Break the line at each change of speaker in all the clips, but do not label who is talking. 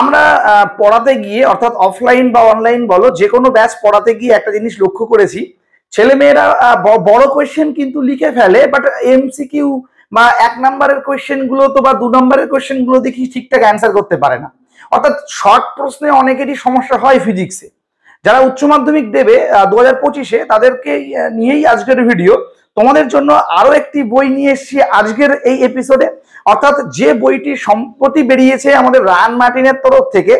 আমরা পড়াতে গিয়ে অর্থাৎ অফলাইন বা অনলাইন বলো যে কোনো ব্যাচ পড়াতে গিয়ে একটা জিনিস লক্ষ্য করেছি ছেলে মেয়েরা বড় কোয়েশ্চেন কিন্তু লিখে ফেলে বাট এমসিকিউ বা এক নম্বরের কোয়েশ্চেনগুলো তো বা দু নম্বরের কোয়েশ্চেনগুলো দেখি ঠিকঠাক অ্যান্সার করতে পারে না অর্থাৎ শর্ট প্রশ্নে অনেকেরই সমস্যা হয় ফিজিক্সে যারা উচ্চ মাধ্যমিক দেবে দু হাজার পঁচিশে তাদেরকে নিয়েই আজকের ভিডিও তোমাদের জন্য আরও একটি বই নিয়ে এসছি আজকের এই এপিসোডে অর্থাৎ যে বইটি সম্প্রতি বেরিয়েছে আমাদের রায়ান মার্টিনের তরফ থেকে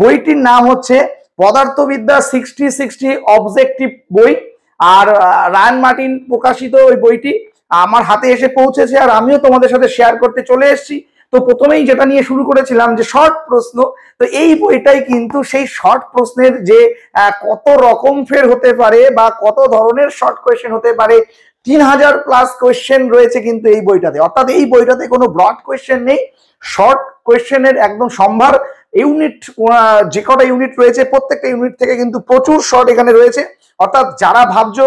বইটির নাম হচ্ছে পদার্থবিদ্যা সিক্সটি সিক্সটি অবজেক্টিভ বই আর রায়ান মার্টিন প্রকাশিত ওই বইটি আমার হাতে এসে পৌঁছেছে আর আমিও তোমাদের সাথে শেয়ার করতে চলে এসেছি তো প্রথমেই যেটা নিয়ে শুরু করেছিলাম যে শর্ট প্রশ্ন তো এই বইটাই কিন্তু সেই শর্ট প্রশ্নের যে কত রকম ফের হতে পারে বা কত ধরনের শর্ট কোয়েশ্চেন হতে পারে তিন হাজার প্লাস কোয়েশ্চেন রয়েছে কিন্তু এই বইটাতে অর্থাৎ এই বইটাতে কোনো ব্রড কোয়েশ্চেন নেই শর্ট কোয়েশ্চেনের একদম সম্ভার ইউনিট যে কটা ইউনিট রয়েছে প্রত্যেকটা ইউনিট থেকে কিন্তু প্রচুর শর্ট এখানে রয়েছে অর্থাৎ যারা ভাবছ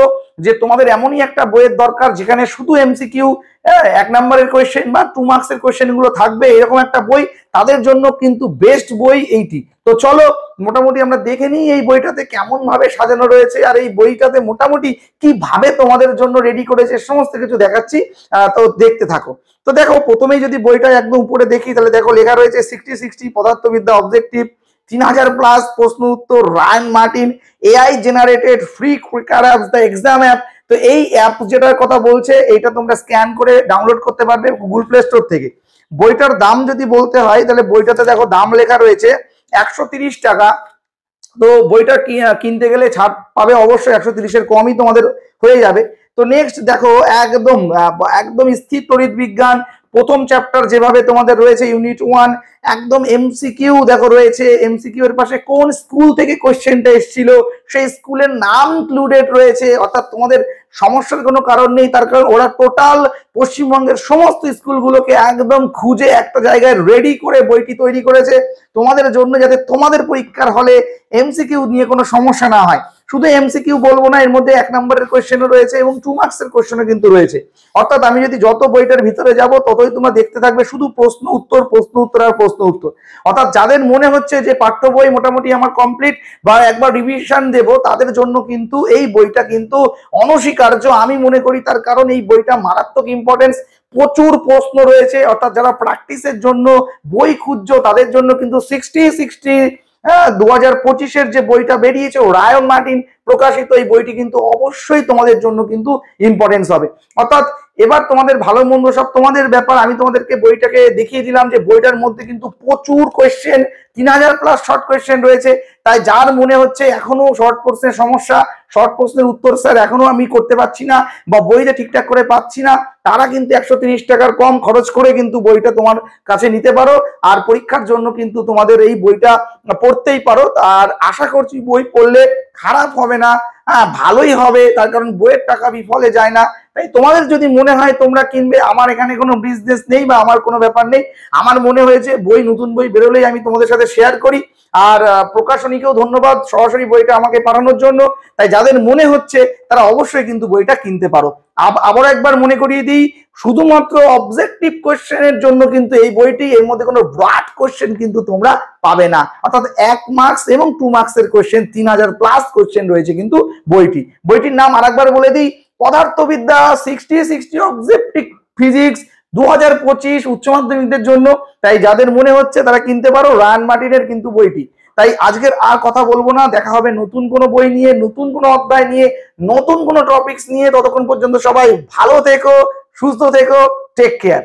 যে তোমাদের এমনই একটা বইয়ের দরকার যেখানে শুধু এমসিকিউ এক নম্বরের কোয়েশ্চেন বা টু মার্কসের কোয়েশ্চেনগুলো থাকবে এরকম একটা বই তাদের জন্য কিন্তু বেস্ট বই এইটি তো চলো মোটামুটি আমরা দেখে নিই এই বইটাতে কেমন ভাবে সাজানো রয়েছে আর এই বইটাতে মোটামুটি কিভাবে তোমাদের জন্য রেডি করেছে সমস্ত কিছু দেখাচ্ছি তো দেখতে থাকো তো দেখো প্রথমেই যদি বইটা একদম উপরে দেখি তাহলে দেখো লেখা রয়েছে সিক্সটি সিক্সটি পদার্থবিদ্যা অবজেক্টিভ তিন হাজার প্লাস প্রশ্ন উত্তর Ryan Martin AI generated free quicker apps the exam app তো এই অ্যাপ যেটার কথা বলছে এটা তোমরা স্ক্যান করে ডাউনলোড করতে পারবে গুগল প্লে স্টোর থেকে বইটার দাম যদি বলতে হয় তাহলে বইটাতে দেখো দাম লেখা রয়েছে একশো টাকা তো বইটা কিনতে গেলে ছাড় পাবে অবশ্যই একশো তিরিশের কমই তোমাদের হয়ে যাবে তো নেক্সট দেখো একদম একদম স্থির তড়িৎ বিজ্ঞান প্রথম চ্যাপ্টার যেভাবে তোমাদের রয়েছে ইউনিট ওয়ান একদম এমসিকিউ দেখো রয়েছে এমসিকিউ এর পাশে কোন স্কুল থেকে কোশ্চেনটা এসেছিল সেই স্কুলের নাম ইনক্লুডেড রয়েছে অর্থাৎ তোমাদের সমস্যার কোনো কারণ নেই তার কারণ ওরা টোটাল পশ্চিমবঙ্গের সমস্ত স্কুলগুলোকে একদম খুঁজে একটা জায়গায় রেডি করে বইটি তৈরি করেছে তোমাদের জন্য যাতে তোমাদের পরীক্ষার হলে এমসিকিউ নিয়ে কোনো সমস্যা না হয় শুধু এমসিকিউ বলবো না এর মধ্যে এক নম্বরের কোয়েশ্চেনও রয়েছে এবং টু মার্কসের কোয়েশ্চেনও কিন্তু রয়েছে অর্থাৎ আমি যদি যত বইটার ভিতরে যাব ততই তোমরা দেখতে থাকবে শুধু প্রশ্ন উত্তর প্রশ্ন উত্তর আর প্রশ্ন উত্তর অর্থাৎ যাদের মনে হচ্ছে যে পাঠ্য বই মোটামুটি আমার কমপ্লিট বা একবার রিভিশন দেব তাদের জন্য কিন্তু এই বইটা কিন্তু অনস্বীকার্য আমি মনে করি তার কারণ এই বইটা মারাত্মক ইম্পর্টেন্স প্রচুর প্রশ্ন রয়েছে অর্থাৎ যারা প্র্যাকটিসের জন্য বই খুঁজছো তাদের জন্য কিন্তু সিক্সটি সিক্সটি হ্যাঁ পঁচিশের যে বইটা বেরিয়েছে রায়ন মার্টিন প্রকাশিত এই বইটি কিন্তু অবশ্যই তোমাদের জন্য কিন্তু ইম্পর্টেন্স হবে অর্থাৎ এবার তোমাদের ভালো মন্দ সব তোমাদের ব্যাপার আমি তোমাদেরকে বইটাকে দেখিয়ে দিলাম যে বইটার মধ্যে কিন্তু প্রচুর কোয়েশ্চেন তিন হাজার প্লাস শর্ট কোয়েশ্চেন রয়েছে তাই যার মনে হচ্ছে এখনো শর্ট প্রশ্নের সমস্যা শর্ট প্রশ্নের উত্তর স্যার এখনো আমি করতে পারছি না বা বইটা ঠিকঠাক করে পাচ্ছি না তারা কিন্তু একশো টাকার কম খরচ করে কিন্তু বইটা তোমার কাছে নিতে পারো আর পরীক্ষার জন্য কিন্তু তোমাদের এই বইটা পড়তেই পারো আর আশা করছি বই পড়লে খারাপ হবে না হ্যাঁ ভালোই হবে তার কারণ বইয়ের টাকা বিফলে যায় না তাই তোমাদের যদি মনে হয় তোমরা কিনবে আমার এখানে কোনো বিজনেস নেই বা আমার কোনো ব্যাপার নেই আমার মনে হয়েছে বই নতুন বই বেরোলেই আমি তোমাদের সাথে শেয়ার করি আর প্রকাশনীকেও ধন্যবাদ সরাসরি বইটা আমাকে পাঠানোর জন্য তাই যাদের মনে হচ্ছে তারা অবশ্যই কিন্তু বইটা কিনতে পারো আবার একবার মনে করিয়ে দিই শুধুমাত্র অবজেক্টিভ কোয়েশ্চেনের জন্য কিন্তু এই বইটি এর মধ্যে কোনো ব্রাড কোয়েশ্চেন কিন্তু তোমরা পাবে না অর্থাৎ এক মার্কস এবং টু মার্কসের কোয়েশ্চেন তিন হাজার প্লাস কোয়েশ্চেন রয়েছে কিন্তু বইটি বইটির নাম আরেকবার বলে দিই পদার্থবিদ্যা সিক্সটি সিক্সটি অবজেক্টিভ ফিজিক্স দু হাজার পঁচিশ উচ্চ মাধ্যমিকদের জন্য তাই যাদের মনে হচ্ছে তারা কিনতে পারো রান মার্টিনের কিন্তু বইটি তাই আজকের আর কথা বলবো না দেখা হবে নতুন কোনো বই নিয়ে নতুন কোনো অধ্যায় নিয়ে নতুন কোনো টপিক্স নিয়ে ততক্ষণ পর্যন্ত সবাই ভালো থেকো সুস্থ থেকো টেক কেয়ার